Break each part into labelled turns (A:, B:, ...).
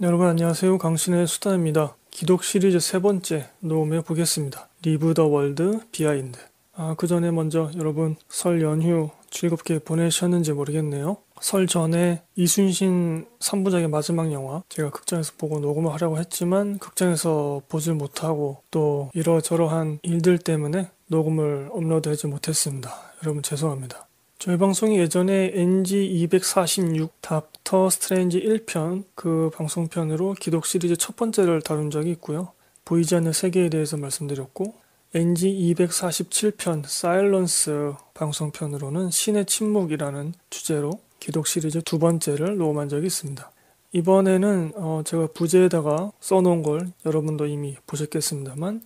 A: 여러분 안녕하세요. 강신의 수다입니다. 기독 시리즈 세 번째 녹음해 보겠습니다. 리브 더 월드 비하인드. 아, 그 전에 먼저 여러분 설 연휴 즐겁게 보내셨는지 모르겠네요. 설 전에 이순신 3부작의 마지막 영화 제가 극장에서 보고 녹음을 하려고 했지만 극장에서 보질 못하고 또 이러저러한 일들 때문에 녹음을 업로드하지 못했습니다. 여러분 죄송합니다. 저희 방송이 예전에 NG246 답 닥터 스트레인지 1편 그 방송편으로 기독 시리즈 첫 번째를 다룬 적이 있고요. 보이지 않는 세계에 대해서 말씀드렸고 NG 247편 사일런스 방송편으로는 신의 침묵이라는 주제로 기독 시리즈 두 번째를 녹음한 적이 있습니다. 이번에는 어 제가 부제에다가 써놓은 걸 여러분도 이미 보셨겠습니다만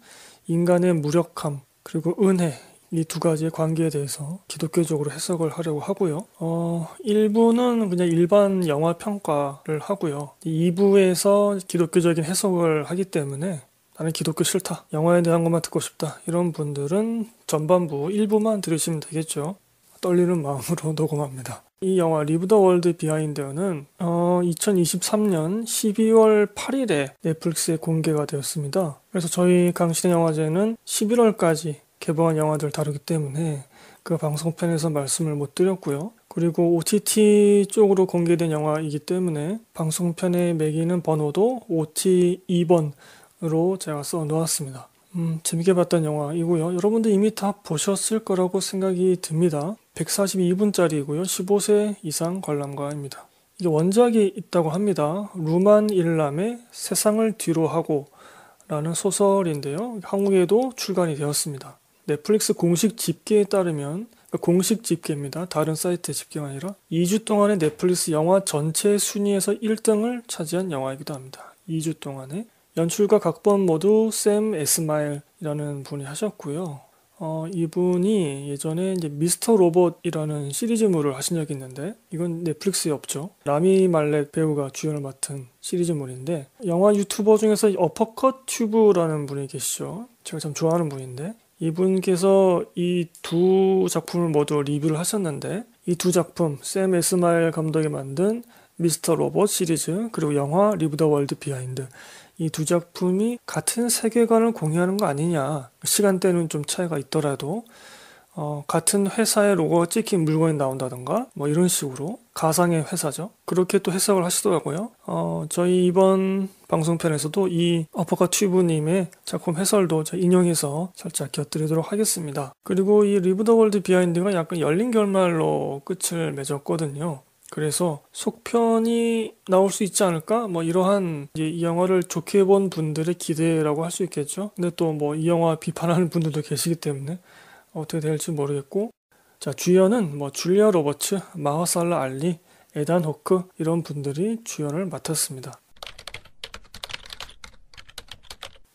A: 인간의 무력함 그리고 은혜 이두 가지의 관계에 대해서 기독교적으로 해석을 하려고 하고요. 어, 1부는 그냥 일반 영화 평가를 하고요. 2부에서 기독교적인 해석을 하기 때문에 나는 기독교 싫다. 영화에 대한 것만 듣고 싶다. 이런 분들은 전반부 1부만 들으시면 되겠죠. 떨리는 마음으로 녹음합니다. 이 영화 리브 더 월드 비하인드는 2023년 12월 8일에 넷플릭스에 공개가 되었습니다. 그래서 저희 강신의 영화제는 11월까지 개봉한 영화들 다루기 때문에 그 방송편에서 말씀을 못 드렸고요. 그리고 OTT 쪽으로 공개된 영화이기 때문에 방송편에 매기는 번호도 OT 2번으로 제가 써 놓았습니다. 음, 재밌게 봤던 영화이고요. 여러분들 이미 다 보셨을 거라고 생각이 듭니다. 142분짜리이고요. 15세 이상 관람가입니다. 이게 원작이 있다고 합니다. 루만 일람의 세상을 뒤로 하고 라는 소설인데요. 한국에도 출간이 되었습니다. 넷플릭스 공식 집계에 따르면 그러니까 공식 집계입니다. 다른 사이트 의 집계가 아니라 2주 동안의 넷플릭스 영화 전체 순위에서 1등을 차지한 영화이기도 합니다. 2주 동안에 연출과 각본 모두 샘 에스마일이라는 분이 하셨고요. 어, 이분이 예전에 이제 미스터 로봇이라는 시리즈물을 하신 적이 있는데 이건 넷플릭스에 없죠. 라미 말렉 배우가 주연을 맡은 시리즈물인데 영화 유튜버 중에서 어퍼컷 튜브라는 분이 계시죠. 제가 참 좋아하는 분인데 이분께서 이 두 작품을 모두 리뷰를 하셨는데 이 두 작품 샘 에스마일 감독이 만든 미스터 로봇 시리즈 그리고 영화 리브 더 월드 비하인드 이 두 작품이 같은 세계관을 공유하는 거 아니냐 시간대는 좀 차이가 있더라도 어, 같은 회사의 로고가 찍힌 물건이 나온다던가 뭐 이런 식으로 가상의 회사죠. 그렇게 또 해석을 하시더라고요. 어, 저희 이번 방송편에서도 이어퍼카 튜브님의 작품 해설도 인용해서 살짝 곁들이도록 하겠습니다. 그리고 이 리브 더 월드 비하인드가 약간 열린 결말로 끝을 맺었거든요. 그래서 속편이 나올 수 있지 않을까? 뭐 이러한 이 영화를 좋게 본 분들의 기대라고 할 수 있겠죠. 근데 또 뭐 이 영화 비판하는 분들도 계시기 때문에 어떻게 될지 모르겠고 자 주연은 뭐 줄리아 로버츠, 마하살라 알리, 에단 호크 이런 분들이 주연을 맡았습니다.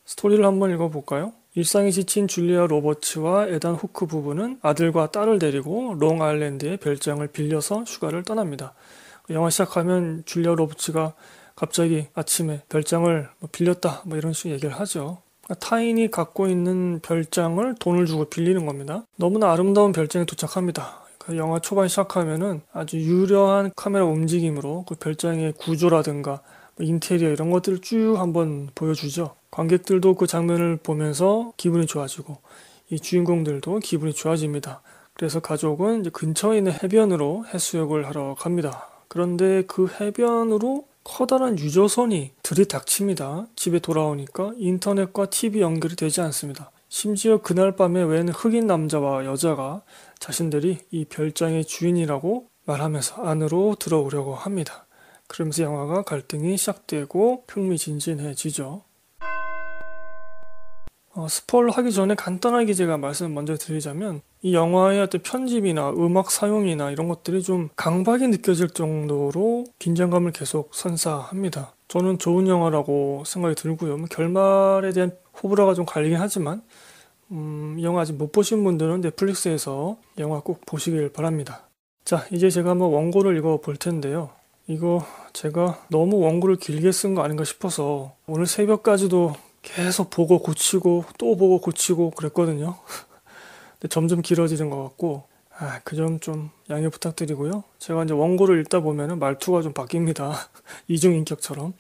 A: 스토리를 한번 읽어볼까요? 일상에 지친 줄리아 로버츠와 에단 호크 부부는 아들과 딸을 데리고 롱아일랜드의 별장을 빌려서 휴가를 떠납니다. 그 영화 시작하면 줄리아 로버츠가 갑자기 아침에 별장을 뭐 빌렸다 뭐 이런 식으로 얘기를 하죠. 타인이 갖고 있는 별장을 돈을 주고 빌리는 겁니다. 너무나 아름다운 별장에 도착합니다. 영화 초반 시작하면은 아주 유려한 카메라 움직임으로 그 별장의 구조라든가 뭐 인테리어 이런 것들을 쭉 한번 보여주죠. 관객들도 그 장면을 보면서 기분이 좋아지고 이 주인공들도 기분이 좋아집니다. 그래서 가족은 근처에 있는 해변으로 해수욕을 하러 갑니다. 그런데 그 해변으로 커다란 유조선이 들이닥칩니다. 집에 돌아오니까 인터넷과 TV 연결이 되지 않습니다. 심지어 그날 밤에 웬 흑인 남자와 여자가 자신들이 이 별장의 주인이라고 말하면서 안으로 들어오려고 합니다. 그러면서 영화가 갈등이 시작되고 흥미진진해지죠. 어, 스포를 하기 전에 간단하게 제가 말씀 을 먼저 드리자면 이 영화의 어떤 편집이나 음악 사용이나 이런 것들이 좀 강박이 느껴질 정도로 긴장감을 계속 선사합니다. 저는 좋은 영화라고 생각이 들고요. 뭐 결말에 대한 호불호가 좀 갈리긴 하지만 음, 영화 아직 못 보신 분들은 넷플릭스에서 영화 꼭 보시길 바랍니다. 자, 이제 제가 한번 원고를 읽어 볼 텐데요. 이거 제가 너무 원고를 길게 쓴 거 아닌가 싶어서 오늘 새벽까지도 계속 보고 고치고 또 보고 고치고 그랬거든요. 근데 점점 길어지는 것 같고 아, 그 점 좀 양해 부탁드리고요. 제가 이제 원고를 읽다 보면 말투가 좀 바뀝니다. 이중인격처럼.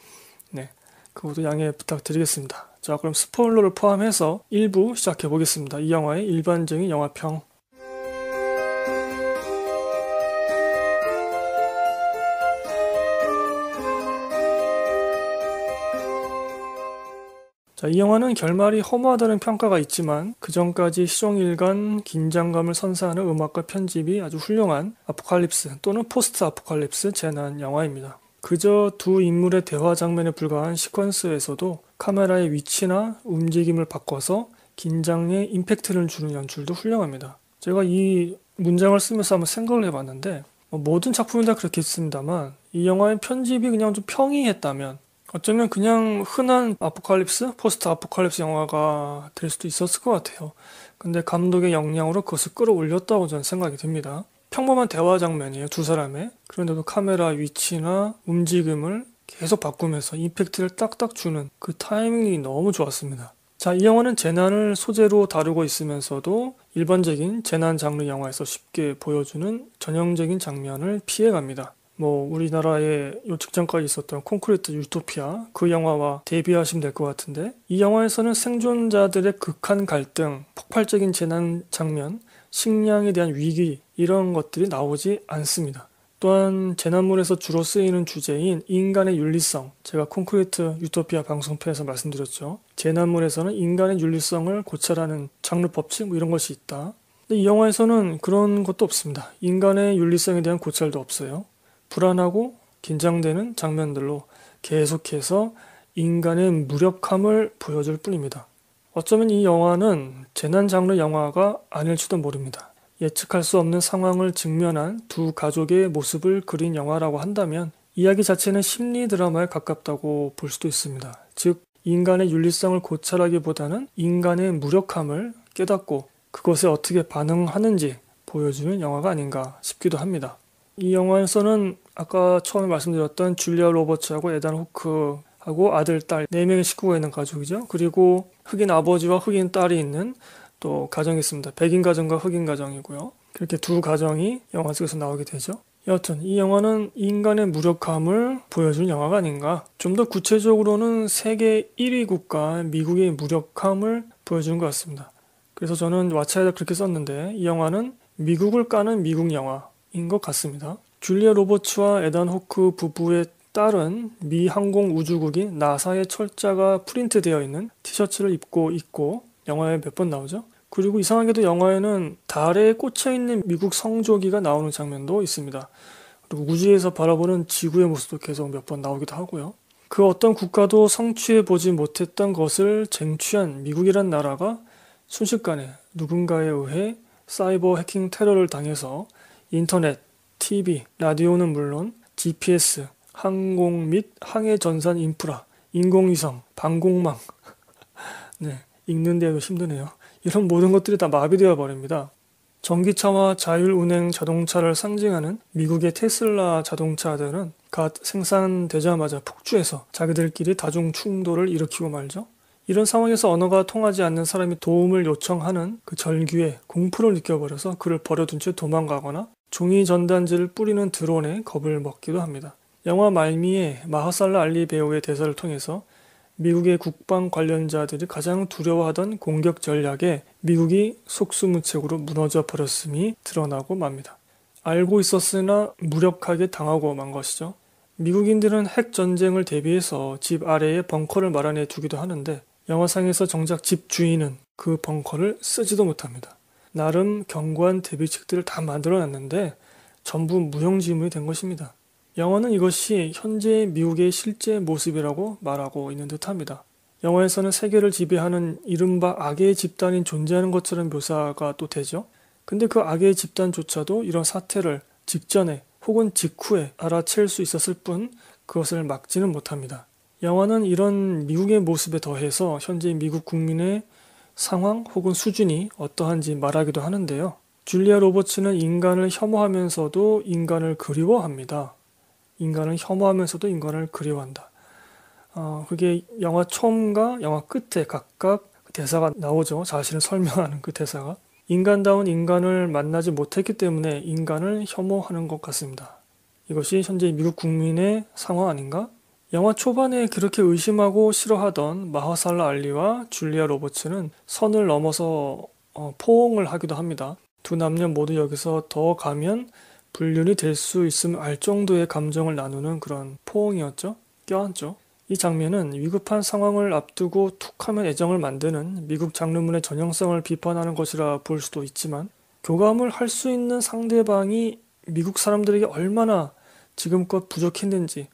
A: 네. 그것도 양해 부탁드리겠습니다. 자, 그럼 스포일러를 포함해서 1부 시작해 보겠습니다. 이 영화의 일반적인 영화평. 자, 이 영화는 결말이 허무하다는 평가가 있지만 그전까지 시종일관 긴장감을 선사하는 음악과 편집이 아주 훌륭한 아포칼립스 또는 포스트 아포칼립스 재난 영화입니다. 그저 두 인물의 대화 장면에 불과한 시퀀스에서도 카메라의 위치나 움직임을 바꿔서 긴장의 임팩트를 주는 연출도 훌륭합니다. 제가 이 문장을 쓰면서 한번 생각을 해봤는데 뭐 모든 작품이 다 그렇겠습니다만 이 영화의 편집이 그냥 좀 평이했다면 어쩌면 그냥 흔한 아포칼립스, 포스트 아포칼립스 영화가 될 수도 있었을 것 같아요. 근데 감독의 역량으로 그것을 끌어올렸다고 저는 생각이 듭니다. 평범한 대화 장면이에요, 두 사람의. 그런데도 카메라 위치나 움직임을 계속 바꾸면서 임팩트를 딱딱 주는 그 타이밍이 너무 좋았습니다. 자, 이 영화는 재난을 소재로 다루고 있으면서도 일반적인 재난 장르 영화에서 쉽게 보여주는 전형적인 장면을 피해갑니다. 뭐 우리나라에 요 직전까지 있었던 콘크리트 유토피아 그 영화와 대비하시면 될 것 같은데 이 영화에서는 생존자들의 극한 갈등, 폭발적인 재난 장면, 식량에 대한 위기 이런 것들이 나오지 않습니다. 또한 재난물에서 주로 쓰이는 주제인 인간의 윤리성, 제가 콘크리트 유토피아 방송편에서 말씀드렸죠. 재난물에서는 인간의 윤리성을 고찰하는 장르 법칙 뭐 이런 것이 있다. 근데 이 영화에서는 그런 것도 없습니다. 인간의 윤리성에 대한 고찰도 없어요. 불안하고 긴장되는 장면들로 계속해서 인간의 무력함을 보여줄 뿐입니다. 어쩌면 이 영화는 재난 장르 영화가 아닐지도 모릅니다. 예측할 수 없는 상황을 직면한 두 가족의 모습을 그린 영화라고 한다면 이야기 자체는 심리 드라마에 가깝다고 볼 수도 있습니다. 즉, 인간의 윤리성을 고찰하기보다는 인간의 무력함을 깨닫고 그것에 어떻게 반응하는지 보여주는 영화가 아닌가 싶기도 합니다. 이 영화에서는 아까 처음에 말씀드렸던 줄리아 로버츠하고 에단 호크하고 아들, 딸, 4명의 식구가 있는 가족이죠. 그리고 흑인 아버지와 흑인 딸이 있는 또 가정이 있습니다. 백인 가정과 흑인 가정이고요. 그렇게 두 가정이 영화 속에서 나오게 되죠. 여하튼 이 영화는 인간의 무력함을 보여준 영화가 아닌가. 좀 더 구체적으로는 세계 1위 국가 미국의 무력함을 보여준 것 같습니다. 그래서 저는 왓챠에다 그렇게 썼는데 이 영화는 미국을 까는 미국 영화, 인것 같습니다. 줄리아 로버츠와 에단 호크 부부의 딸은 미 항공 우주국이 나사의 철자가 프린트되어 있는 티셔츠를 입고 있고 영화에 몇 번 나오죠. 그리고 이상하게도 영화에는 달에 꽂혀 있는 미국 성조기가 나오는 장면도 있습니다. 그리고 우주에서 바라보는 지구의 모습도 계속 몇 번 나오기도 하고요. 그 어떤 국가도 성취해 보지 못했던 것을 쟁취한 미국이란 나라가 순식간에 누군가에 의해 사이버 해킹 테러를 당해서 인터넷, TV, 라디오는 물론 GPS, 항공 및 항해 전산 인프라, 인공위성, 방공망. 네, 읽는데도 힘드네요. 이런 모든 것들이 다 마비되어 버립니다. 전기차와 자율운행 자동차를 상징하는 미국의 테슬라 자동차들은 갓 생산되자마자 폭주해서 자기들끼리 다중 충돌을 일으키고 말죠. 이런 상황에서 언어가 통하지 않는 사람이 도움을 요청하는 그 절규에 공포를 느껴버려서 그를 버려둔 채 도망가거나 종이 전단지를 뿌리는 드론에 겁을 먹기도 합니다. 영화 말미에 마하살라 알리 배우의 대사를 통해서 미국의 국방 관련자들이 가장 두려워하던 공격 전략에 미국이 속수무책으로 무너져 버렸음이 드러나고 맙니다. 알고 있었으나 무력하게 당하고 만 것이죠. 미국인들은 핵 전쟁을 대비해서 집 아래에 벙커를 마련해 두기도 하는데 영화상에서 정작 집 주인은 그 벙커를 쓰지도 못합니다. 나름 견고한 대비책들을 다 만들어 놨는데 전부 무용지물이 된 것입니다. 영화는 이것이 현재 미국의 실제 모습이라고 말하고 있는 듯합니다. 영화에서는 세계를 지배하는 이른바 악의 집단이 존재하는 것처럼 묘사가 또 되죠. 근데 그 악의 집단조차도 이런 사태를 직전에 혹은 직후에 알아챌 수 있었을 뿐 그것을 막지는 못합니다. 영화는 이런 미국의 모습에 더해서 현재 미국 국민의 상황 혹은 수준이 어떠한지 말하기도 하는데요. 줄리아 로버츠는 인간을 혐오하면서도 인간을 그리워합니다. 인간을 혐오하면서도 인간을 그리워한다. 어, 그게 영화 처음과 영화 끝에 각각 그 대사가 나오죠. 자신을 설명하는 그 대사가. 인간다운 인간을 만나지 못했기 때문에 인간을 혐오하는 것 같습니다. 이것이 현재 미국 국민의 상황 아닌가? 영화 초반에 그렇게 의심하고 싫어하던 마허살라 알리와 줄리아 로버츠는 선을 넘어서 어, 포옹을 하기도 합니다. 두 남녀 모두 여기서 더 가면 불륜이 될 수 있음을 알 정도의 감정을 나누는 그런 포옹이었죠. 껴안죠. 이 장면은 위급한 상황을 앞두고 툭하면 애정을 만드는 미국 장르문의 전형성을 비판하는 것이라 볼 수도 있지만 교감을 할 수 있는 상대방이 미국 사람들에게 얼마나 지금껏 부족했는지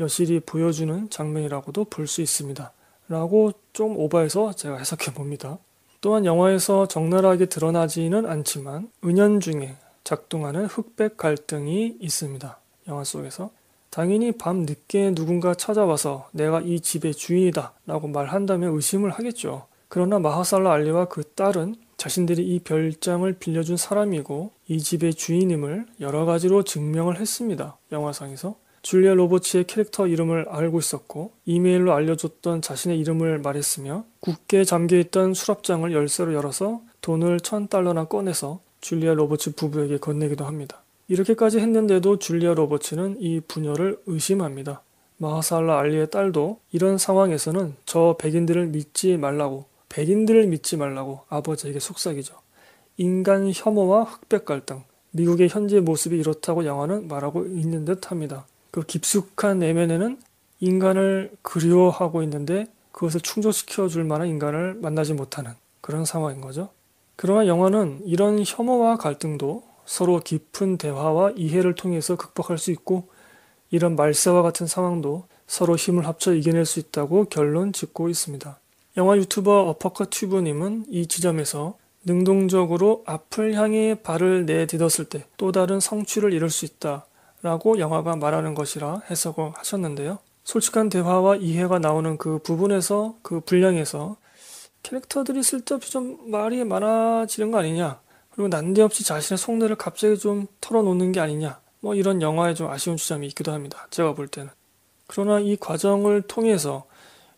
A: 여실히 보여주는 장면이라고도 볼 수 있습니다. 라고 좀 오버해서 제가 해석해 봅니다. 또한 영화에서 적나라하게 드러나지는 않지만 은연중에 작동하는 흑백 갈등이 있습니다. 영화 속에서 당연히 밤 늦게 누군가 찾아와서 내가 이 집의 주인이다 라고 말한다면 의심을 하겠죠. 그러나 마하살라 알리와 그 딸은 자신들이 이 별장을 빌려준 사람이고 이 집의 주인임을 여러 가지로 증명을 했습니다. 영화상에서. 줄리아 로버츠의 캐릭터 이름을 알고 있었고 이메일로 알려줬던 자신의 이름을 말했으며 굳게 잠겨있던 수납장을 열쇠로 열어서 돈을 천 달러나 꺼내서 줄리아 로버츠 부부에게 건네기도 합니다. 이렇게까지 했는데도 줄리아 로버츠는 이 부녀를 의심합니다. 마하살라 알리의 딸도 이런 상황에서는 저 백인들을 믿지 말라고 백인들을 믿지 말라고 아버지에게 속삭이죠. 인간 혐오와 흑백 갈등, 미국의 현재 모습이 이렇다고 영화는 말하고 있는 듯 합니다. 그 깊숙한 내면에는 인간을 그리워하고 있는데 그것을 충족시켜 줄 만한 인간을 만나지 못하는 그런 상황인 거죠. 그러나 영화는 이런 혐오와 갈등도 서로 깊은 대화와 이해를 통해서 극복할 수 있고 이런 말세와 같은 상황도 서로 힘을 합쳐 이겨낼 수 있다고 결론 짓고 있습니다. 영화 유튜버 어퍼컷 튜브님은 이 지점에서 능동적으로 앞을 향해 발을 내딛었을 때 또 다른 성취를 이룰 수 있다. 라고 영화가 말하는 것이라 해석을 하셨는데요. 솔직한 대화와 이해가 나오는 그 부분에서 그 분량에서 캐릭터들이 쓸데없이 좀 말이 많아지는 거 아니냐 그리고 난데없이 자신의 속내를 갑자기 좀 털어놓는 게 아니냐 뭐 이런 영화에 좀 아쉬운 주점이 있기도 합니다. 제가 볼 때는. 그러나 이 과정을 통해서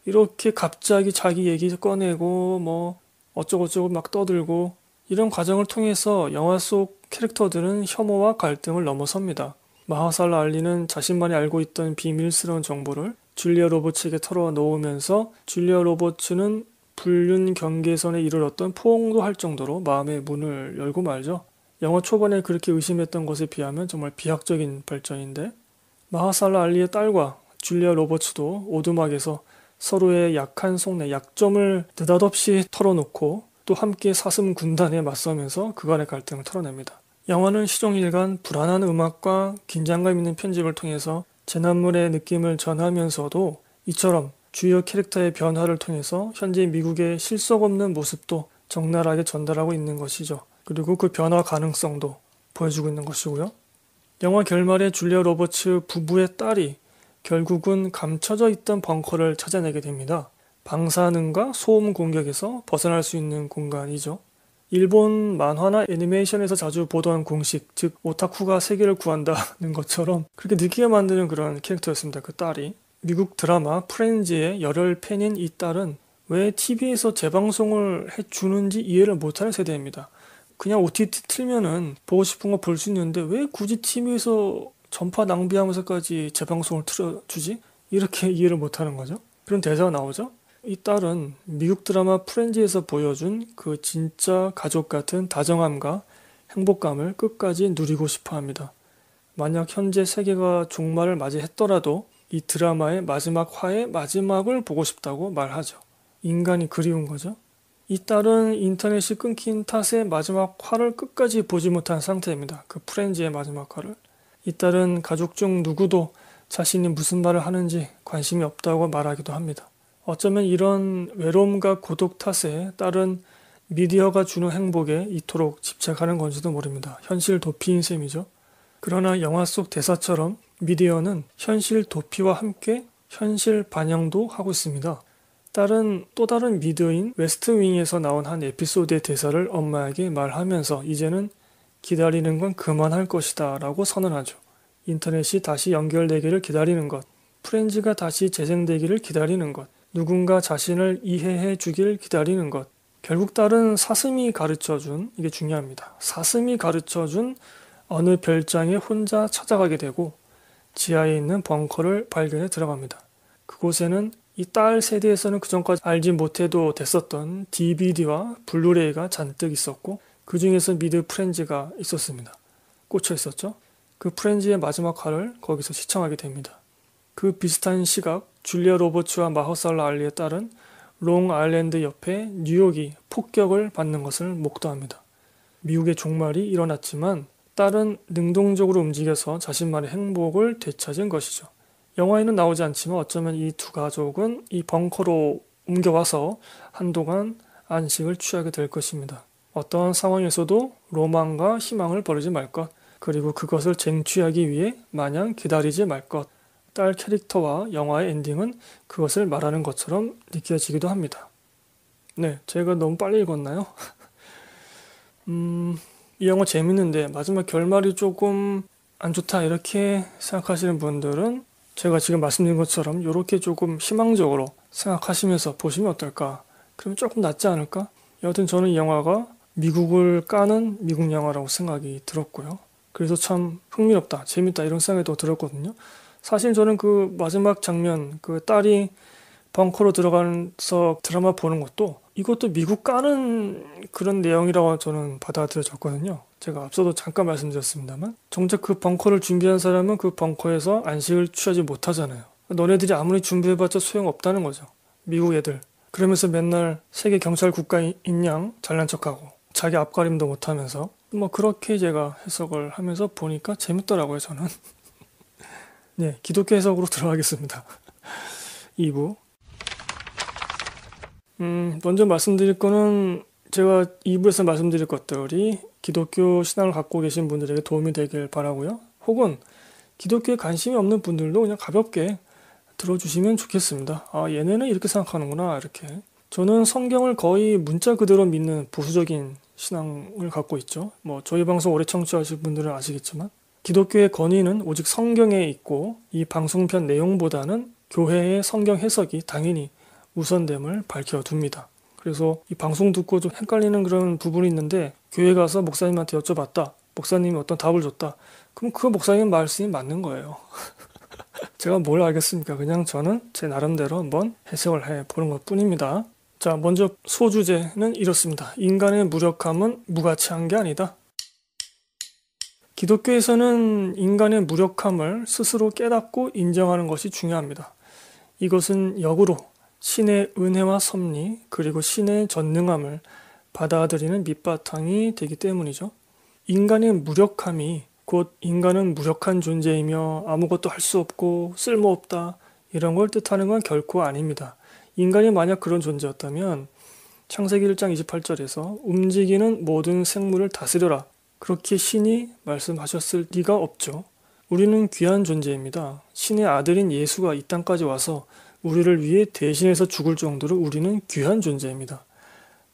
A: 이렇게 갑자기 자기 얘기 꺼내고 뭐 어쩌고저쩌고 막 떠들고 이런 과정을 통해서 영화 속 캐릭터들은 혐오와 갈등을 넘어섭니다. 마하살 알리는 자신만이 알고 있던 비밀스러운 정보를 줄리아 로버츠에게 털어놓으면서 줄리아 로버츠는 불륜 경계선에 이르렀던 포옹도 할 정도로 마음의 문을 열고 말죠. 영화 초반에 그렇게 의심했던 것에 비하면 정말 비약적인 발전인데 마하살라 알리의 딸과 줄리아 로버츠도 오두막에서 서로의 약한 속내 약점을 느닷없이 털어놓고 또 함께 사슴 군단에 맞서면서 그간의 갈등을 털어냅니다. 영화는 시종일관 불안한 음악과 긴장감 있는 편집을 통해서 재난물의 느낌을 전하면서도 이처럼 주요 캐릭터의 변화를 통해서 현재 미국의 실속 없는 모습도 적나라하게 전달하고 있는 것이죠. 그리고 그 변화 가능성도 보여주고 있는 것이고요. 영화 결말에 줄리아 로버츠 부부의 딸이 결국은 감춰져 있던 벙커를 찾아내게 됩니다. 방사능과 소음 공격에서 벗어날 수 있는 공간이죠. 일본 만화나 애니메이션에서 자주 보던 공식, 즉 오타쿠가 세계를 구한다는 것처럼 그렇게 느끼게 만드는 그런 캐릭터였습니다. 그 딸이 미국 드라마 프렌즈의 열혈 팬인 이 딸은 왜 TV에서 재방송을 해주는지 이해를 못하는 세대입니다. 그냥 OTT 틀면은 보고 싶은 거 볼 수 있는데 왜 굳이 TV에서 전파 낭비하면서까지 재방송을 틀어주지? 이렇게 이해를 못하는 거죠. 그런 대사가 나오죠. 이 딸은 미국 드라마 프렌즈에서 보여준 그 진짜 가족 같은 다정함과 행복감을 끝까지 누리고 싶어 합니다. 만약 현재 세계가 종말을 맞이했더라도 이 드라마의 마지막 화의 마지막을 보고 싶다고 말하죠. 인간이 그리운 거죠. 이 딸은 인터넷이 끊긴 탓에 마지막 화를 끝까지 보지 못한 상태입니다. 그 프렌즈의 마지막 화를. 이 딸은 가족 중 누구도 자신이 무슨 말을 하는지 관심이 없다고 말하기도 합니다. 어쩌면 이런 외로움과 고독 탓에 따른 미디어가 주는 행복에 이토록 집착하는 건지도 모릅니다. 현실 도피인 셈이죠. 그러나 영화 속 대사처럼 미디어는 현실 도피와 함께 현실 반영도 하고 있습니다. 다른 또 다른 미디어인 웨스트윙에서 나온 한 에피소드의 대사를 엄마에게 말하면서 이제는 기다리는 건 그만할 것이다 라고 선언하죠. 인터넷이 다시 연결되기를 기다리는 것, 프렌즈가 다시 재생되기를 기다리는 것, 누군가 자신을 이해해 주길 기다리는 것. 결국 딸은 사슴이 가르쳐 준, 이게 중요합니다. 사슴이 가르쳐 준 어느 별장에 혼자 찾아가게 되고 지하에 있는 벙커를 발견해 들어갑니다. 그곳에는 이 딸 세대에서는 그전까지 알지 못해도 됐었던 DVD와 블루레이가 잔뜩 있었고 그 중에서 미드 프렌즈가 있었습니다. 꽂혀 있었죠. 그 프렌즈의 마지막 화를 거기서 시청하게 됩니다. 그 비슷한 시각 줄리아 로버츠와 마허살라 알리에 따른 롱아일랜드 옆에 뉴욕이 폭격을 받는 것을 목도합니다. 미국의 종말이 일어났지만 딸은 능동적으로 움직여서 자신만의 행복을 되찾은 것이죠. 영화에는 나오지 않지만 어쩌면 이 두 가족은 이 벙커로 옮겨와서 한동안 안식을 취하게 될 것입니다. 어떠한 상황에서도 로망과 희망을 버리지 말 것, 그리고 그것을 쟁취하기 위해 마냥 기다리지 말 것, 딸 캐릭터와 영화의 엔딩은 그것을 말하는 것처럼 느껴지기도 합니다. 네, 제가 너무 빨리 읽었나요? 음, 이 영화 재밌는데 마지막 결말이 조금 안 좋다 이렇게 생각하시는 분들은 제가 지금 말씀드린 것처럼 이렇게 조금 희망적으로 생각하시면서 보시면 어떨까? 그럼 조금 낫지 않을까? 여하튼 저는 이 영화가 미국을 까는 미국 영화라고 생각이 들었고요. 그래서 참 흥미롭다, 재밌다 이런 생각이 또 들었거든요. 사실 저는 그 마지막 장면 그 딸이 벙커로 들어가서 드라마 보는 것도 이것도 미국 까는 그런 내용이라고 저는 받아들여졌거든요. 제가 앞서도 잠깐 말씀드렸습니다만 정작 그 벙커를 준비한 사람은 그 벙커에서 안식을 취하지 못하잖아요. 너네들이 아무리 준비해봤자 소용없다는 거죠. 미국 애들. 그러면서 맨날 세계 경찰 국가인 양 잘난 척하고 자기 앞가림도 못하면서 뭐 그렇게 제가 해석을 하면서 보니까 재밌더라고요 저는. 네, 기독교 해석으로 들어가겠습니다. 2부. 음, 먼저 말씀드릴 거는 제가 2부에서 말씀드릴 것들이 기독교 신앙을 갖고 계신 분들에게 도움이 되길 바라고요. 혹은 기독교에 관심이 없는 분들도 그냥 가볍게 들어주시면 좋겠습니다. 아, 얘네는 이렇게 생각하는구나, 이렇게. 저는 성경을 거의 문자 그대로 믿는 보수적인 신앙을 갖고 있죠. 뭐, 저희 방송 오래 청취하실 분들은 아시겠지만, 기독교의 권위는 오직 성경에 있고 이 방송편 내용보다는 교회의 성경 해석이 당연히 우선됨을 밝혀둡니다. 그래서 이 방송 듣고 좀 헷갈리는 그런 부분이 있는데 교회 가서 목사님한테 여쭤봤다. 목사님이 어떤 답을 줬다. 그럼 그 목사님 말씀이 맞는 거예요. 제가 뭘 알겠습니까? 그냥 저는 제 나름대로 한번 해석을 해 보는 것 뿐입니다. 자, 먼저 소주제는 이렇습니다. 인간의 무력함은 무가치한 게 아니다. 기독교에서는 인간의 무력함을 스스로 깨닫고 인정하는 것이 중요합니다. 이것은 역으로 신의 은혜와 섭리 그리고 신의 전능함을 받아들이는 밑바탕이 되기 때문이죠. 인간의 무력함이 곧 인간은 무력한 존재이며 아무것도 할 수 없고 쓸모없다 이런 걸 뜻하는 건 결코 아닙니다. 인간이 만약 그런 존재였다면 창세기 1장 28절에서 움직이는 모든 생물을 다스려라 그렇게 신이 말씀하셨을 리가 없죠. 우리는 귀한 존재입니다. 신의 아들인 예수가 이 땅까지 와서 우리를 위해 대신해서 죽을 정도로 우리는 귀한 존재입니다.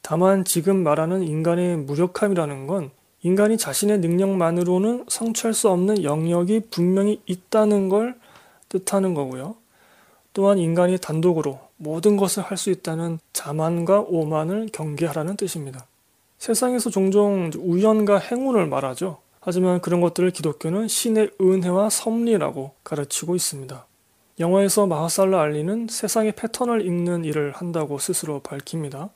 A: 다만 지금 말하는 인간의 무력함이라는 건 인간이 자신의 능력만으로는 성취할 수 없는 영역이 분명히 있다는 걸 뜻하는 거고요. 또한 인간이 단독으로 모든 것을 할 수 있다는 자만과 오만을 경계하라는 뜻입니다. 세상에서 종종 우연과 행운을 말하죠. 하지만 그런 것들을 기독교는 신의 은혜와 섭리라고 가르치고 있습니다. 영화에서 마하살라 알리는 세상의 패턴을 읽는 일을 한다고 스스로 밝힙니다.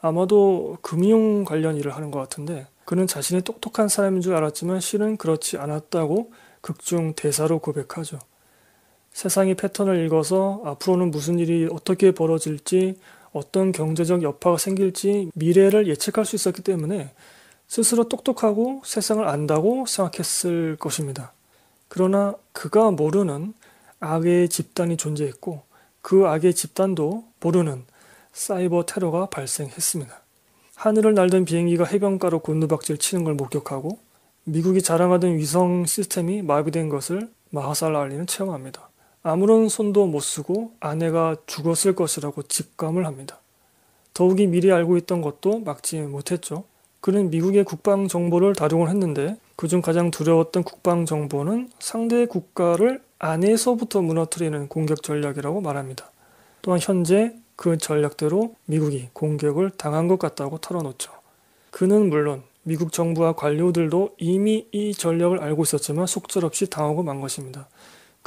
A: 아마도 금융 관련 일을 하는 것 같은데 그는 자신의 똑똑한 사람인 줄 알았지만 실은 그렇지 않았다고 극중 대사로 고백하죠. 세상의 패턴을 읽어서 앞으로는 무슨 일이 어떻게 벌어질지 어떤 경제적 여파가 생길지 미래를 예측할 수 있었기 때문에 스스로 똑똑하고 세상을 안다고 생각했을 것입니다. 그러나 그가 모르는 악의 집단이 존재했고 그 악의 집단도 모르는 사이버 테러가 발생했습니다. 하늘을 날던 비행기가 해변가로 곤두박질 치는 걸 목격하고 미국이 자랑하던 위성 시스템이 마비된 것을 마하살라 알리는 체험합니다. 아무런 손도 못 쓰고 아내가 죽었을 것이라고 직감을 합니다. 더욱이 미리 알고 있던 것도 막지 못했죠. 그는 미국의 국방 정보를 다루곤 했는데 그중 가장 두려웠던 국방 정보는 상대 국가를 안에서부터 무너뜨리는 공격 전략이라고 말합니다. 또한 현재 그 전략대로 미국이 공격을 당한 것 같다고 털어놓죠. 그는 물론 미국 정부와 관료들도 이미 이 전략을 알고 있었지만 속절없이 당하고 만 것입니다.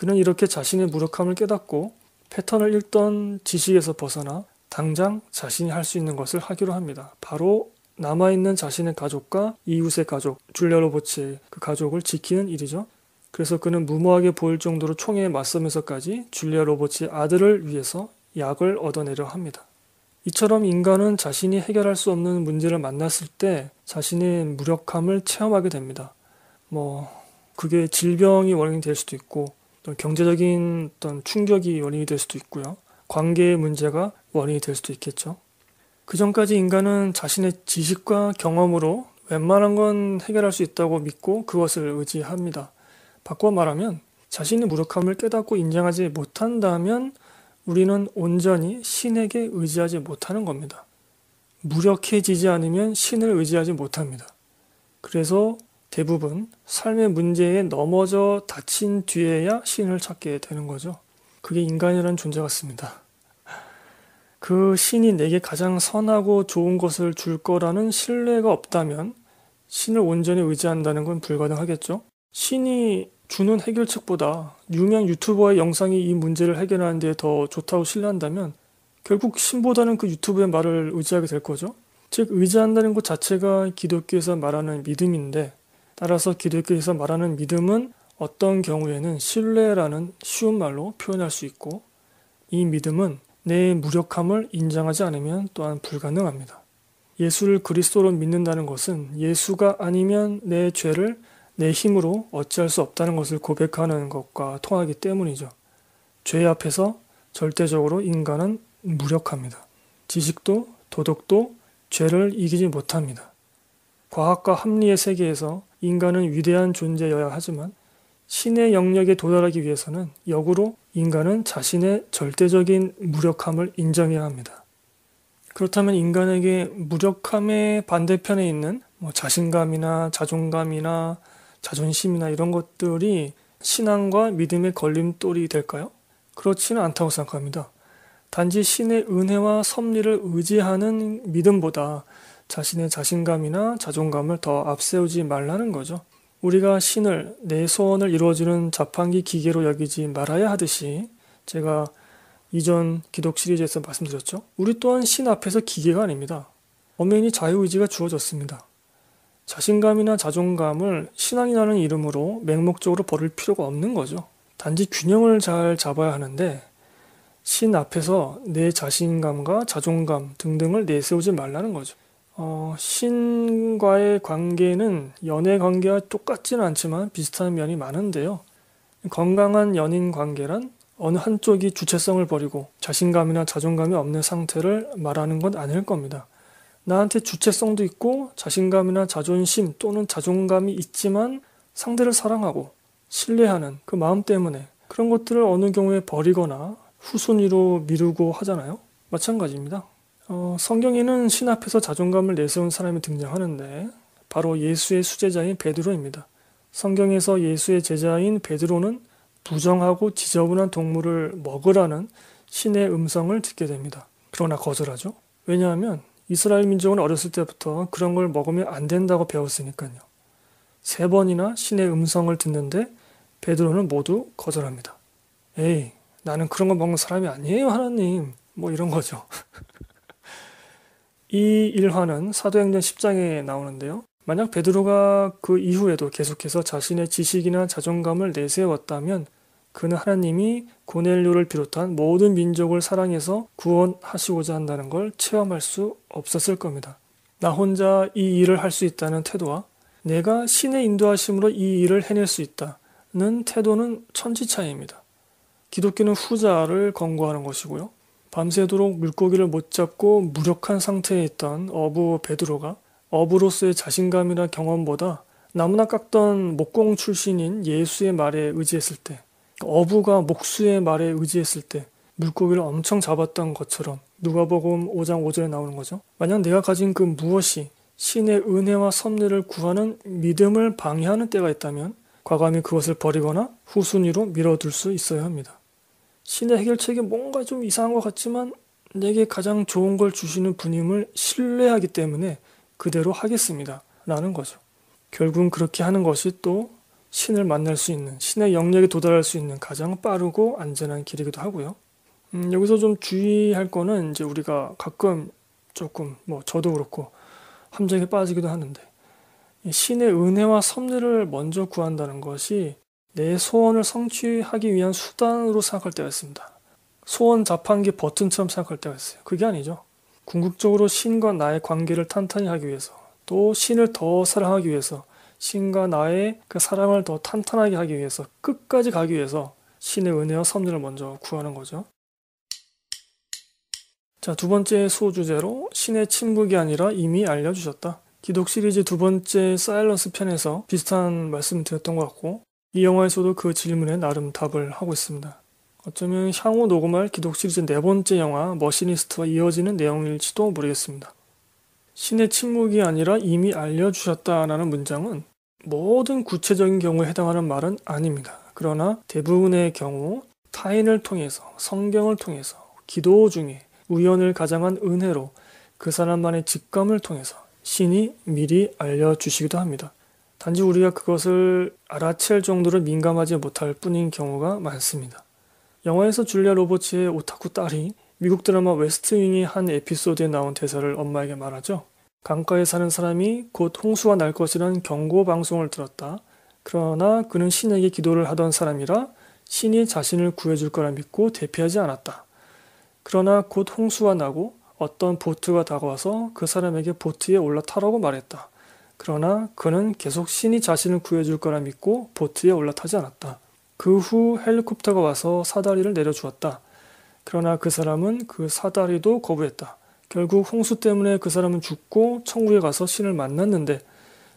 A: 그는 이렇게 자신의 무력함을 깨닫고 패턴을 읽던 지식에서 벗어나 당장 자신이 할 수 있는 것을 하기로 합니다. 바로 남아있는 자신의 가족과 이웃의 가족, 줄리아 로버츠의 그 가족을 지키는 일이죠. 그래서 그는 무모하게 보일 정도로 총에 맞서면서까지 줄리아 로버츠의 아들을 위해서 약을 얻어내려 합니다. 이처럼 인간은 자신이 해결할 수 없는 문제를 만났을 때 자신의 무력함을 체험하게 됩니다. 뭐, 그게 질병이 원인이 될 수도 있고, 또 경제적인 어떤 충격이 원인이 될 수도 있고요. 관계의 문제가 원인이 될 수도 있겠죠. 그 전까지 인간은 자신의 지식과 경험으로 웬만한 건 해결할 수 있다고 믿고 그것을 의지합니다. 바꿔 말하면 자신의 무력함을 깨닫고 인정하지 못한다면 우리는 온전히 신에게 의지하지 못하는 겁니다. 무력해지지 않으면 신을 의지하지 못합니다. 그래서 대부분 삶의 문제에 넘어져 다친 뒤에야 신을 찾게 되는 거죠. 그게 인간이라는 존재 같습니다. 그 신이 내게 가장 선하고 좋은 것을 줄 거라는 신뢰가 없다면 신을 온전히 의지한다는 건 불가능하겠죠. 신이 주는 해결책보다 유명 유튜버의 영상이 이 문제를 해결하는 데 더 좋다고 신뢰한다면 결국 신보다는 그 유튜브의 말을 의지하게 될 거죠. 즉 의지한다는 것 자체가 기독교에서 말하는 믿음인데 따라서 기독교에서 말하는 믿음은 어떤 경우에는 신뢰라는 쉬운 말로 표현할 수 있고 이 믿음은 내 무력함을 인정하지 않으면 또한 불가능합니다. 예수를 그리스도로 믿는다는 것은 예수가 아니면 내 죄를 내 힘으로 어찌할 수 없다는 것을 고백하는 것과 통하기 때문이죠. 죄 앞에서 절대적으로 인간은 무력합니다. 지식도 도덕도 죄를 이기지 못합니다. 과학과 합리의 세계에서 인간은 위대한 존재여야 하지만 신의 영역에 도달하기 위해서는 역으로 인간은 자신의 절대적인 무력함을 인정해야 합니다. 그렇다면 인간에게 무력함의 반대편에 있는 뭐 자신감이나 자존감이나 자존심이나 이런 것들이 신앙과 믿음의 걸림돌이 될까요? 그렇지는 않다고 생각합니다. 단지 신의 은혜와 섭리를 의지하는 믿음보다 자신의 자신감이나 자존감을 더 앞세우지 말라는 거죠. 우리가 신을 내 소원을 이루어주는 자판기 기계로 여기지 말아야 하듯이 제가 이전 기독 시리즈에서 말씀드렸죠. 우리 또한 신 앞에서 기계가 아닙니다. 엄연히 자유의지가 주어졌습니다. 자신감이나 자존감을 신앙이라는 이름으로 맹목적으로 버릴 필요가 없는 거죠. 단지 균형을 잘 잡아야 하는데 신 앞에서 내 자신감과 자존감 등등을 내세우지 말라는 거죠. 어, 신과의 관계는 연애 관계와 똑같지는 않지만 비슷한 면이 많은데요. 건강한 연인 관계란 어느 한쪽이 주체성을 버리고 자신감이나 자존감이 없는 상태를 말하는 건 아닐 겁니다. 나한테 주체성도 있고 자신감이나 자존심 또는 자존감이 있지만 상대를 사랑하고 신뢰하는 그 마음 때문에 그런 것들을 어느 경우에 버리거나 후순위로 미루고 하잖아요. 마찬가지입니다. 어, 성경에는 신 앞에서 자존감을 내세운 사람이 등장하는데 바로 예수의 수제자인 베드로입니다. 성경에서 예수의 제자인 베드로는 부정하고 지저분한 동물을 먹으라는 신의 음성을 듣게 됩니다. 그러나 거절하죠. 왜냐하면 이스라엘 민족은 어렸을 때부터 그런 걸 먹으면 안 된다고 배웠으니까요. 세 번이나 신의 음성을 듣는데 베드로는 모두 거절합니다. 에이, 나는 그런 거 먹는 사람이 아니에요, 하나님. 뭐 이런 거죠. 이 일화는 사도행전 10장에 나오는데요. 만약 베드로가 그 이후에도 계속해서 자신의 지식이나 자존감을 내세웠다면 그는 하나님이 고넬료를 비롯한 모든 민족을 사랑해서 구원하시고자 한다는 걸 체험할 수 없었을 겁니다. 나 혼자 이 일을 할 수 있다는 태도와 내가 신의 인도하심으로 이 일을 해낼 수 있다는 태도는 천지 차이입니다. 기독교는 후자를 권고하는 것이고요. 밤새도록 물고기를 못 잡고 무력한 상태에 있던 어부 베드로가 어부로서의 자신감이나 경험보다 나무나 깎던 목공 출신인 예수의 말에 의지했을 때, 어부가 목수의 말에 의지했을 때 물고기를 엄청 잡았던 것처럼 누가보음 5장 5절에 나오는 거죠. 만약 내가 가진 그 무엇이 신의 은혜와 섭리를 구하는 믿음을 방해하는 때가 있다면 과감히 그것을 버리거나 후순위로 밀어둘 수 있어야 합니다. 신의 해결책이 뭔가 좀 이상한 것 같지만 내게 가장 좋은 걸 주시는 분임을 신뢰하기 때문에 그대로 하겠습니다. 라는 거죠. 결국은 그렇게 하는 것이 또 신을 만날 수 있는, 신의 영역에 도달할 수 있는 가장 빠르고 안전한 길이기도 하고요. 음, 여기서 좀 주의할 거는 이제 우리가 가끔 조금 뭐 저도 그렇고 함정에 빠지기도 하는데 신의 은혜와 섭리를 먼저 구한다는 것이 내 소원을 성취하기 위한 수단으로 생각할 때가 있습니다. 소원 자판기 버튼처럼 생각할 때가 있어요. 그게 아니죠. 궁극적으로 신과 나의 관계를 탄탄히 하기 위해서 또 신을 더 사랑하기 위해서 신과 나의 그 사랑을 더 탄탄하게 하기 위해서 끝까지 가기 위해서 신의 은혜와 섭리를 먼저 구하는 거죠. 자, 두 번째 소주제로 신의 침묵이 아니라 이미 알려주셨다. 기독 시리즈 두 번째 사일런스 편에서 비슷한 말씀을 드렸던 것 같고 이 영화에서도 그 질문에 나름 답을 하고 있습니다. 어쩌면 향후 녹음할 기독 시리즈 네 번째 영화 머시니스트와 이어지는 내용일지도 모르겠습니다. 신의 침묵이 아니라 이미 알려주셨다라는 문장은 모든 구체적인 경우에 해당하는 말은 아닙니다. 그러나 대부분의 경우 타인을 통해서 성경을 통해서 기도 중에 우연을 가장한 은혜로 그 사람만의 직감을 통해서 신이 미리 알려주시기도 합니다. 단지 우리가 그것을 알아챌 정도로 민감하지 못할 뿐인 경우가 많습니다. 영화에서 줄리아 로버츠의 오타쿠 딸이 미국 드라마 웨스트윙이한 에피소드에 나온 대사를 엄마에게 말하죠. 강가에 사는 사람이 곧 홍수가 날것이라는 경고 방송을 들었다. 그러나 그는 신에게 기도를 하던 사람이라 신이 자신을 구해줄 거라 믿고 대피하지 않았다. 그러나 곧 홍수가 나고 어떤 보트가 다가와서 그 사람에게 보트에 올라타라고 말했다. 그러나 그는 계속 신이 자신을 구해줄 거라 믿고 보트에 올라타지 않았다. 그 후 헬리콥터가 와서 사다리를 내려주었다. 그러나 그 사람은 그 사다리도 거부했다. 결국 홍수 때문에 그 사람은 죽고 천국에 가서 신을 만났는데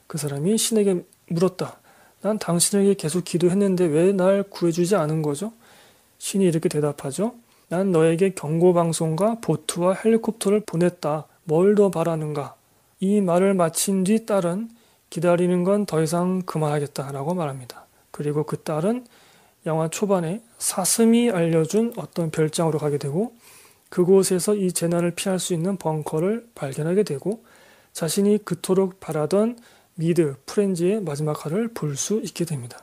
A: 그 사람이 신에게 물었다. 난 당신에게 계속 기도했는데 왜 날 구해주지 않은 거죠? 신이 이렇게 대답하죠. 난 너에게 경고방송과 보트와 헬리콥터를 보냈다. 뭘 더 바라는가? 이 말을 마친 뒤 딸은 기다리는 건 더 이상 그만하겠다라고 말합니다. 그리고 그 딸은 영화 초반에 사슴이 알려준 어떤 별장으로 가게 되고 그곳에서 이 재난을 피할 수 있는 벙커를 발견하게 되고 자신이 그토록 바라던 미드 프렌즈의 마지막 화를 볼 수 있게 됩니다.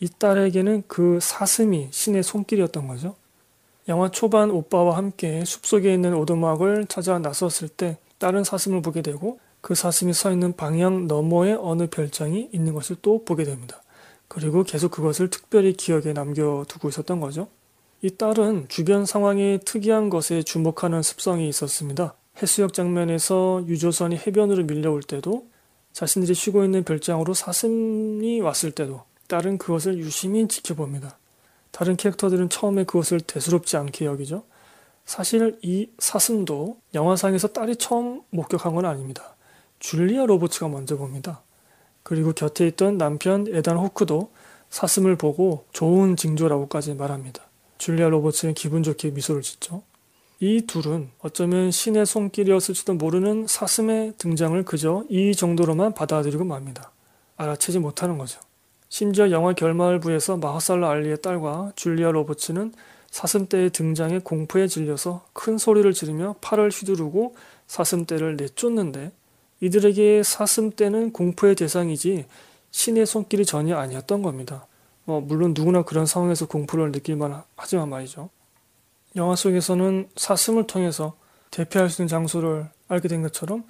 A: 이 딸에게는 그 사슴이 신의 손길이었던 거죠. 영화 초반 오빠와 함께 숲속에 있는 오두막을 찾아 나섰을 때 다른 사슴을 보게 되고 그 사슴이 서 있는 방향 너머에 어느 별장이 있는 것을 또 보게 됩니다. 그리고 계속 그것을 특별히 기억에 남겨두고 있었던 거죠. 이 딸은 주변 상황이 특이한 것에 주목하는 습성이 있었습니다. 해수욕 장면에서 유조선이 해변으로 밀려올 때도 자신들이 쉬고 있는 별장으로 사슴이 왔을 때도 딸은 그것을 유심히 지켜봅니다. 다른 캐릭터들은 처음에 그것을 대수롭지 않게 여기죠. 사실 이 사슴도 영화상에서 딸이 처음 목격한 건 아닙니다. 줄리아 로버츠가 먼저 봅니다. 그리고 곁에 있던 남편 에단 호크도 사슴을 보고 좋은 징조라고까지 말합니다. 줄리아 로버츠는 기분 좋게 미소를 짓죠. 이 둘은 어쩌면 신의 손길이었을지도 모르는 사슴의 등장을 그저 이 정도로만 받아들이고 맙니다. 알아채지 못하는 거죠. 심지어 영화 결말부에서 마허살라 알리의 딸과 줄리아 로버츠는 사슴떼의 등장에 공포에 질려서 큰 소리를 지르며 팔을 휘두르고 사슴떼를 내쫓는데 이들에게 사슴떼는 공포의 대상이지 신의 손길이 전혀 아니었던 겁니다. 뭐 물론 누구나 그런 상황에서 공포를 느낄만 하지만 말이죠. 영화 속에서는 사슴을 통해서 대피할 수 있는 장소를 알게 된 것처럼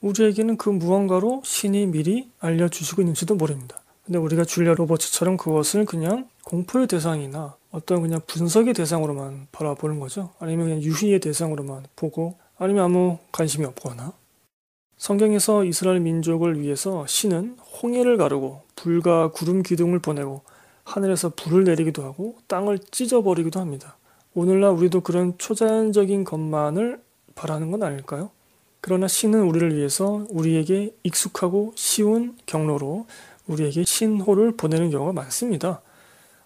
A: 우리에게는 그 무언가로 신이 미리 알려주시고 있는지도 모릅니다. 근데 우리가 줄리아 로버츠처럼 그것을 그냥 공포의 대상이나 어떤 그냥 분석의 대상으로만 바라보는 거죠. 아니면 그냥 유희의 대상으로만 보고 아니면 아무 관심이 없거나 성경에서 이스라엘 민족을 위해서 신은 홍해를 가르고 불과 구름 기둥을 보내고 하늘에서 불을 내리기도 하고 땅을 찢어버리기도 합니다. 오늘날 우리도 그런 초자연적인 것만을 바라는 건 아닐까요? 그러나 신은 우리를 위해서 우리에게 익숙하고 쉬운 경로로 우리에게 신호를 보내는 경우가 많습니다.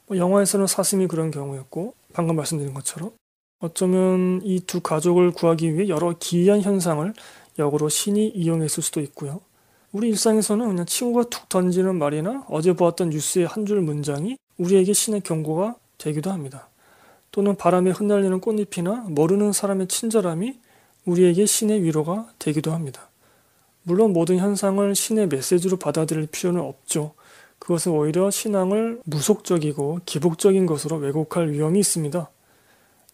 A: 뭐 영화에서는 사슴이 그런 경우였고 방금 말씀드린 것처럼 어쩌면 이 두 가족을 구하기 위해 여러 기이한 현상을 역으로 신이 이용했을 수도 있고요. 우리 일상에서는 그냥 친구가 툭 던지는 말이나 어제 보았던 뉴스의 한 줄 문장이 우리에게 신의 경고가 되기도 합니다. 또는 바람에 흩날리는 꽃잎이나 모르는 사람의 친절함이 우리에게 신의 위로가 되기도 합니다. 물론 모든 현상을 신의 메시지로 받아들일 필요는 없죠. 그것은 오히려 신앙을 무속적이고 기복적인 것으로 왜곡할 위험이 있습니다.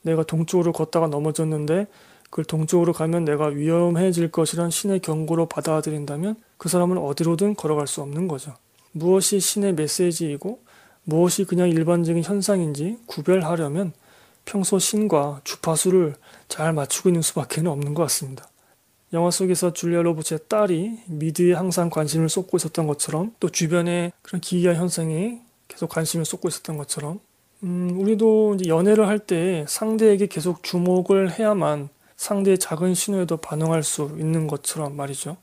A: 내가 동쪽으로 걷다가 넘어졌는데 그걸 동쪽으로 가면 내가 위험해질 것이란 신의 경고로 받아들인다면 그 사람은 어디로든 걸어갈 수 없는 거죠. 무엇이 신의 메시지이고 무엇이 그냥 일반적인 현상인지 구별하려면 평소 신과 주파수를 잘 맞추고 있는 수밖에 없는 것 같습니다. 영화 속에서 줄리아 로버츠의 딸이 미드에 항상 관심을 쏟고 있었던 것처럼 또 주변의 그런 기이한 현상에 계속 관심을 쏟고 있었던 것처럼 음, 우리도 이제 연애를 할 때 상대에게 계속 주목을 해야만 상대의 작은 신호에도 반응할 수 있는 것처럼 말이죠.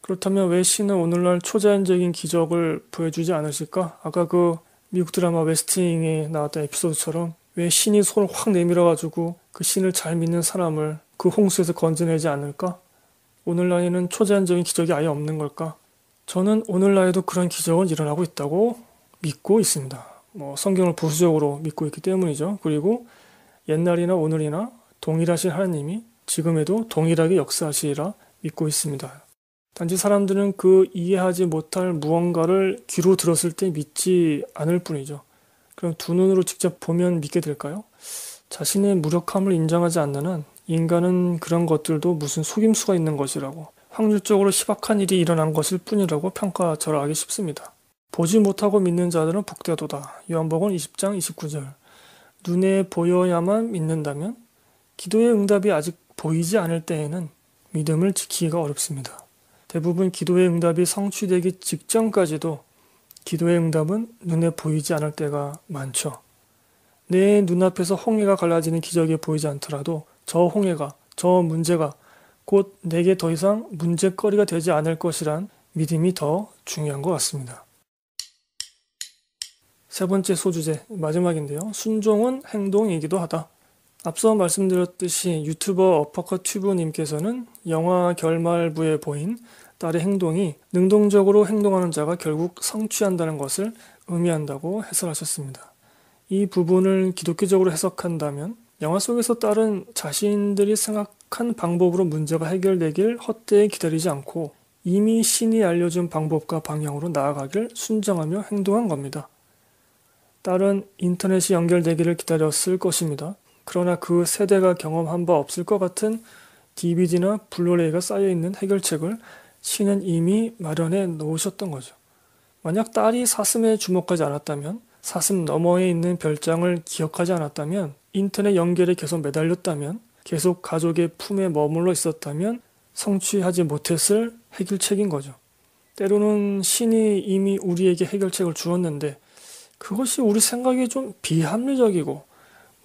A: 그렇다면 왜 신은 오늘날 초자연적인 기적을 보여주지 않으실까? 아까 그 미국 드라마 웨스팅에 나왔던 에피소드처럼 왜 신이 손을 확 내밀어가지고 그 신을 잘 믿는 사람을 그 홍수에서 건져내지 않을까? 오늘 날에는 초자연적인 기적이 아예 없는 걸까? 저는 오늘 날에도 그런 기적은 일어나고 있다고 믿고 있습니다. 뭐 성경을 보수적으로 믿고 있기 때문이죠. 그리고 옛날이나 오늘이나 동일하신 하나님이 지금에도 동일하게 역사하시리라 믿고 있습니다. 단지 사람들은 그 이해하지 못할 무언가를 귀로 들었을 때 믿지 않을 뿐이죠. 그럼 두 눈으로 직접 보면 믿게 될까요? 자신의 무력함을 인정하지 않는 한 인간은 그런 것들도 무슨 속임수가 있는 것이라고 확률적으로 희박한 일이 일어난 것일 뿐이라고 평가절하기 쉽습니다. 보지 못하고 믿는 자들은 복대도다 요한복음 20장 29절. 눈에 보여야만 믿는다면 기도의 응답이 아직 보이지 않을 때에는 믿음을 지키기가 어렵습니다. 대부분 기도의 응답이 성취되기 직전까지도 기도의 응답은 눈에 보이지 않을 때가 많죠. 내 눈앞에서 홍해가 갈라지는 기적이 보이지 않더라도 저 홍해가, 저 문제가 곧 내게 더 이상 문제거리가 되지 않을 것이란 믿음이 더 중요한 것 같습니다. 세 번째 소주제, 마지막인데요. 순종은 행동이기도 하다. 앞서 말씀드렸듯이 유튜버 어퍼컷 튜브님께서는 영화 결말부에 보인 딸의 행동이 능동적으로 행동하는 자가 결국 성취한다는 것을 의미한다고 해설하셨습니다. 이 부분을 기독교적으로 해석한다면 영화 속에서 딸은 자신들이 생각한 방법으로 문제가 해결되길 헛되이 기다리지 않고 이미 신이 알려준 방법과 방향으로 나아가길 순정하며 행동한 겁니다. 딸은 인터넷이 연결되기를 기다렸을 것입니다. 그러나 그 세대가 경험한 바 없을 것 같은 DVD나 블루레이가 쌓여있는 해결책을 신은 이미 마련해 놓으셨던 거죠. 만약 딸이 사슴에 주목하지 않았다면 사슴 너머에 있는 별장을 기억하지 않았다면 인터넷 연결에 계속 매달렸다면 계속 가족의 품에 머물러 있었다면 성취하지 못했을 해결책인 거죠. 때로는 신이 이미 우리에게 해결책을 주었는데 그것이 우리 생각에 좀 비합리적이고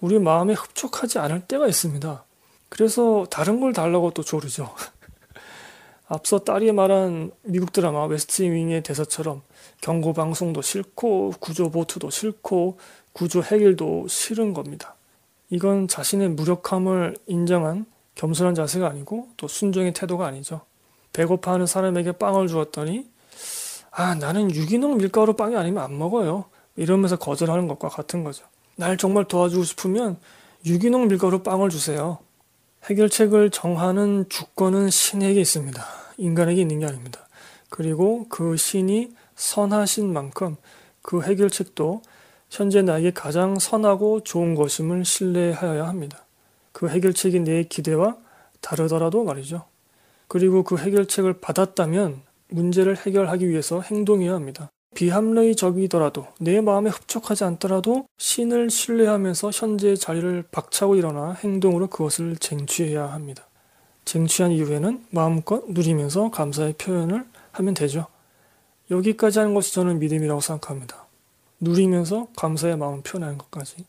A: 우리 마음에 흡족하지 않을 때가 있습니다. 그래서 다른 걸 달라고 또 조르죠. 앞서 딸이 말한 미국 드라마 웨스트윙의 대사처럼 경고 방송도 싫고 구조 보트도 싫고 구조 해결도 싫은 겁니다. 이건 자신의 무력함을 인정한 겸손한 자세가 아니고 또 순종의 태도가 아니죠. 배고파하는 사람에게 빵을 주었더니 아 나는 유기농 밀가루 빵이 아니면 안 먹어요. 이러면서 거절하는 것과 같은 거죠. 날 정말 도와주고 싶으면 유기농 밀가루 빵을 주세요. 해결책을 정하는 주권은 신에게 있습니다. 인간에게 있는 게 아닙니다. 그리고 그 신이 선하신 만큼 그 해결책도 현재 나에게 가장 선하고 좋은 것임을 신뢰하여야 합니다. 그 해결책이 내 기대와 다르더라도 말이죠. 그리고 그 해결책을 받았다면 문제를 해결하기 위해서 행동해야 합니다. 비합리 적이더라도 내 마음에 흡족하지 않더라도 신을 신뢰하면서 현재의 자리를 박차고 일어나 행동으로 그것을 쟁취해야 합니다. 쟁취한 이후에는 마음껏 누리면서 감사의 표현을 하면 되죠. 여기까지 하는 것이 저는 믿음이라고 생각합니다. 누리면서 감사의 마음을 표현하는 것까지.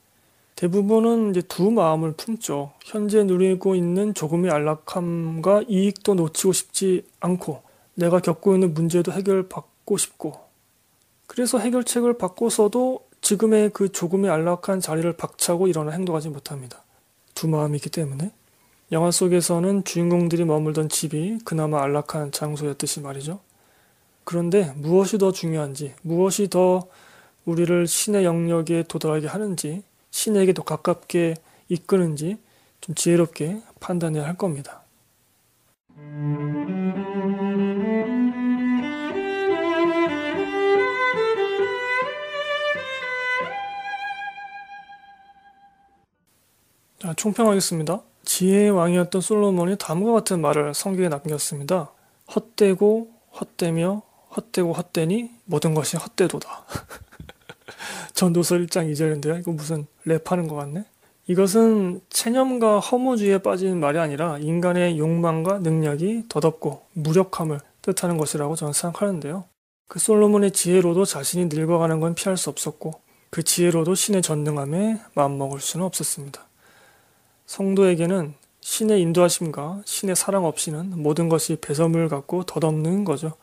A: 대부분은 이제 두 마음을 품죠. 현재 누리고 있는 조금의 안락함과 이익도 놓치고 싶지 않고 내가 겪고 있는 문제도 해결받고 싶고 그래서 해결책을 바꿔서도 지금의 그 조금의 안락한 자리를 박차고 일어나 행동하지 못합니다. 두 마음이 있기 때문에 영화 속에서는 주인공들이 머물던 집이 그나마 안락한 장소였듯이 말이죠. 그런데 무엇이 더 중요한지, 무엇이 더 우리를 신의 영역에 도달하게 하는지, 신에게 도 가깝게 이끄는지 좀 지혜롭게 판단해야 할 겁니다. 자, 총평하겠습니다. 지혜의 왕이었던 솔로몬이 다음과 같은 말을 성경에 남겼습니다. 헛되고 헛되며 헛되고 헛되니 모든 것이 헛되도다. 전도서 1장 2절인데요. 이거 무슨 랩하는 것 같네. 이것은 체념과 허무주의에 빠진 말이 아니라 인간의 욕망과 능력이 더덥고 무력함을 뜻하는 것이라고 저는 생각하는데요. 그 솔로몬의 지혜로도 자신이 늙어가는 건 피할 수 없었고 그 지혜로도 신의 전능함에 마음먹을 수는 없었습니다. 성도에게는 신의 인도하심과 신의 사랑 없이는 모든 것이 배설물 같고 덧없는 거죠.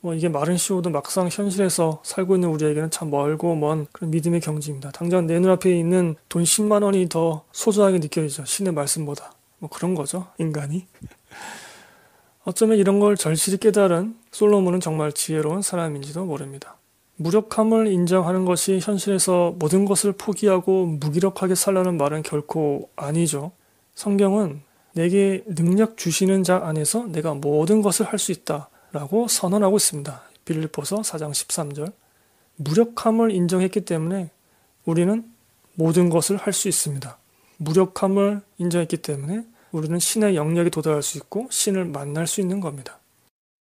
A: 뭐 이게 말은 쉬워도 막상 현실에서 살고 있는 우리에게는 참 멀고 먼 그런 믿음의 경지입니다. 당장 내 눈앞에 있는 돈 10만 원이 더 소중하게 느껴지죠. 신의 말씀보다. 뭐 그런 거죠. 인간이. 어쩌면 이런 걸 절실히 깨달은 솔로몬은 정말 지혜로운 사람인지도 모릅니다. 무력함을 인정하는 것이 현실에서 모든 것을 포기하고 무기력하게 살라는 말은 결코 아니죠. 성경은 내게 능력 주시는 자 안에서 내가 모든 것을 할 수 있다 라고 선언하고 있습니다. 빌립보서 4장 13절. 무력함을 인정했기 때문에 우리는 모든 것을 할 수 있습니다. 무력함을 인정했기 때문에 우리는 신의 영역에 도달할 수 있고 신을 만날 수 있는 겁니다.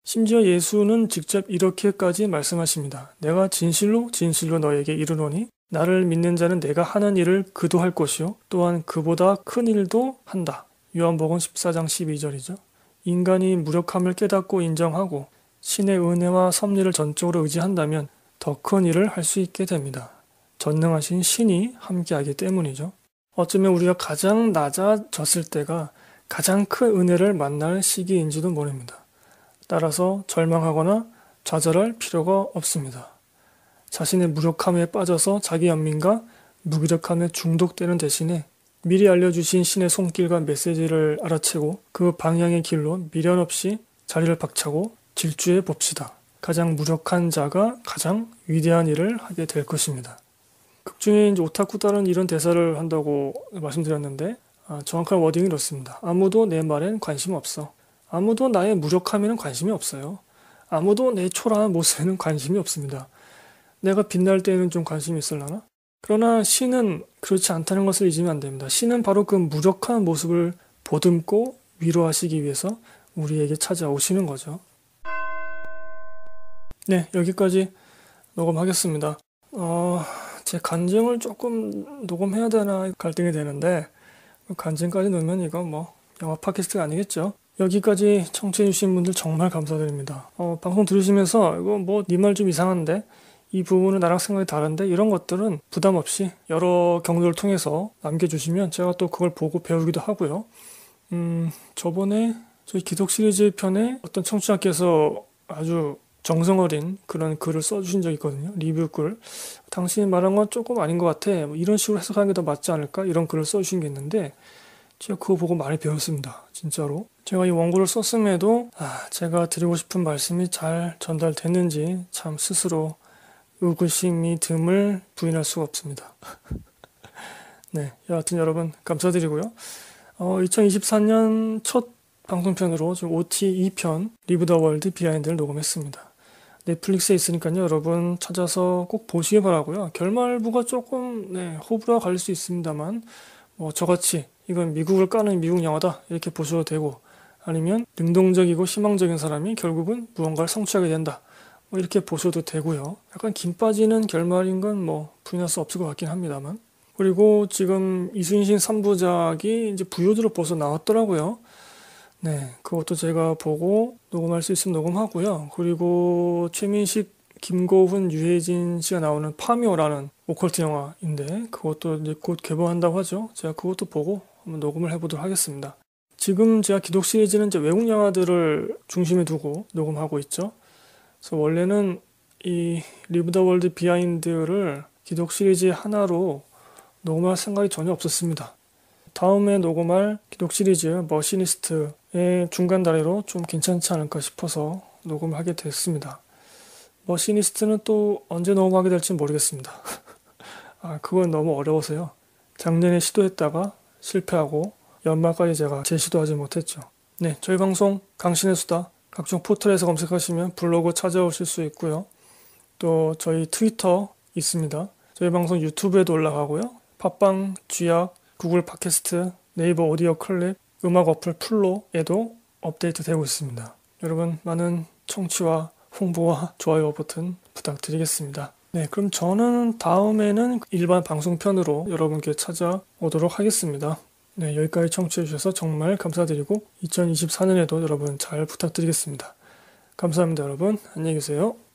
A: 심지어 예수는 직접 이렇게까지 말씀하십니다. 내가 진실로 진실로 너에게 이르노니 나를 믿는 자는 내가 하는 일을 그도 할 것이요 또한 그보다 큰 일도 한다. 요한복음 14장 12절이죠. 인간이 무력함을 깨닫고 인정하고 신의 은혜와 섭리를 전적으로 의지한다면 더 큰 일을 할 수 있게 됩니다. 전능하신 신이 함께하기 때문이죠. 어쩌면 우리가 가장 낮아졌을 때가 가장 큰 은혜를 만날 시기인지도 모릅니다. 따라서 절망하거나 좌절할 필요가 없습니다. 자신의 무력함에 빠져서 자기 연민과 무기력함에 중독되는 대신에 미리 알려주신 신의 손길과 메시지를 알아채고 그 방향의 길로 미련 없이 자리를 박차고 질주해 봅시다. 가장 무력한 자가 가장 위대한 일을 하게 될 것입니다. 극중에 이제 오타쿠 따른 이런 대사를 한다고 말씀드렸는데 아, 정확한 워딩이 이렇습니다. 아무도 내 말엔 관심 없어. 아무도 나의 무력함에는 관심이 없어요. 아무도 내 초라한 모습에는 관심이 없습니다. 내가 빛날 때에는 좀 관심이 있을라나? 그러나 신은 그렇지 않다는 것을 잊으면 안 됩니다. 신은 바로 그 무력한 모습을 보듬고 위로하시기 위해서 우리에게 찾아오시는 거죠. 네, 여기까지 녹음하겠습니다. 어, 제 간증을 조금 녹음해야 되나 갈등이 되는데, 간증까지 넣으면 이건 뭐 영화 팟캐스트가 아니겠죠. 여기까지 청취해주신 분들 정말 감사드립니다. 어, 방송 들으시면서 이거 뭐 니 말좀 네 이상한데 이 부분은 나랑 생각이 다른데 이런 것들은 부담 없이 여러 경로를 통해서 남겨주시면 제가 또 그걸 보고 배우기도 하고요. 음, 저번에 저희 기독 시리즈 편에 어떤 청취자께서 아주 정성 어린 그런 글을 써주신 적이 있거든요. 리뷰 글. 당신이 말한 건 조금 아닌 것 같아. 뭐 이런 식으로 해석하는 게 더 맞지 않을까? 이런 글을 써주신 게 있는데, 제가 그거 보고 많이 배웠습니다. 진짜로. 제가 이 원고를 썼음에도 아, 제가 드리고 싶은 말씀이 잘 전달됐는지 참 스스로 의구심이 듬을 부인할 수가 없습니다. 네, 여하튼 여러분 감사드리고요. 어, 2 0 2 3년첫 방송편으로 지금 OT 2편 리브 더 월드 비하인드를 녹음했습니다. 넷플릭스에 있으니까요. 여러분 찾아서 꼭 보시기 바라고요. 결말부가 조금 네, 호불호가 갈릴 수 있습니다만 뭐 저같이 이건 미국을 까는 미국 영화다 이렇게 보셔도 되고 아니면 능동적이고 희망적인 사람이 결국은 무언가를 성취하게 된다. 뭐 이렇게 보셔도 되고요. 약간 김 빠지는 결말인 건뭐 부인할 수 없을 것 같긴 합니다만. 그리고 지금 이순신 3부작이 이제 부유들로 벌써 나왔더라고요. 네, 그것도 제가 보고 녹음할 수 있으면 녹음하고요. 그리고 최민식, 김고훈, 유해진 씨가 나오는 파묘라는 오컬트 영화인데 그것도 이제 곧 개봉한다고 하죠. 제가 그것도 보고 한번 녹음을 해보도록 하겠습니다. 지금 제가 기독 시리즈는 이제 외국 영화들을 중심에 두고 녹음하고 있죠. 그래서 원래는 이 리브 더 월드 비하인드를 기독 시리즈 하나로 녹음할 생각이 전혀 없었습니다. 다음에 녹음할 기독 시리즈 머시니스트의 중간 다리로 좀 괜찮지 않을까 싶어서 녹음하게 됐습니다. 머시니스트는 또 언제 녹음하게 될지 모르겠습니다. 아, 그건 너무 어려워서요. 작년에 시도했다가 실패하고 연말까지 제가 제시도 하지 못했죠. 네, 저희 방송 강신의 수다 각종 포털에서 검색하시면 블로그 찾아오실 수 있고요. 또 저희 트위터 있습니다. 저희 방송 유튜브에도 올라가고요. 팟빵, 쥐약, 구글 팟캐스트, 네이버 오디오 클립, 음악 어플 플로에도 업데이트 되고 있습니다. 여러분 많은 청취와 홍보와 좋아요 버튼 부탁드리겠습니다. 네, 그럼 저는 다음에는 일반 방송편으로 여러분께 찾아오도록 하겠습니다. 네, 여기까지 청취해주셔서 정말 감사드리고 2024년에도 여러분 잘 부탁드리겠습니다. 감사합니다, 여러분. 안녕히 계세요.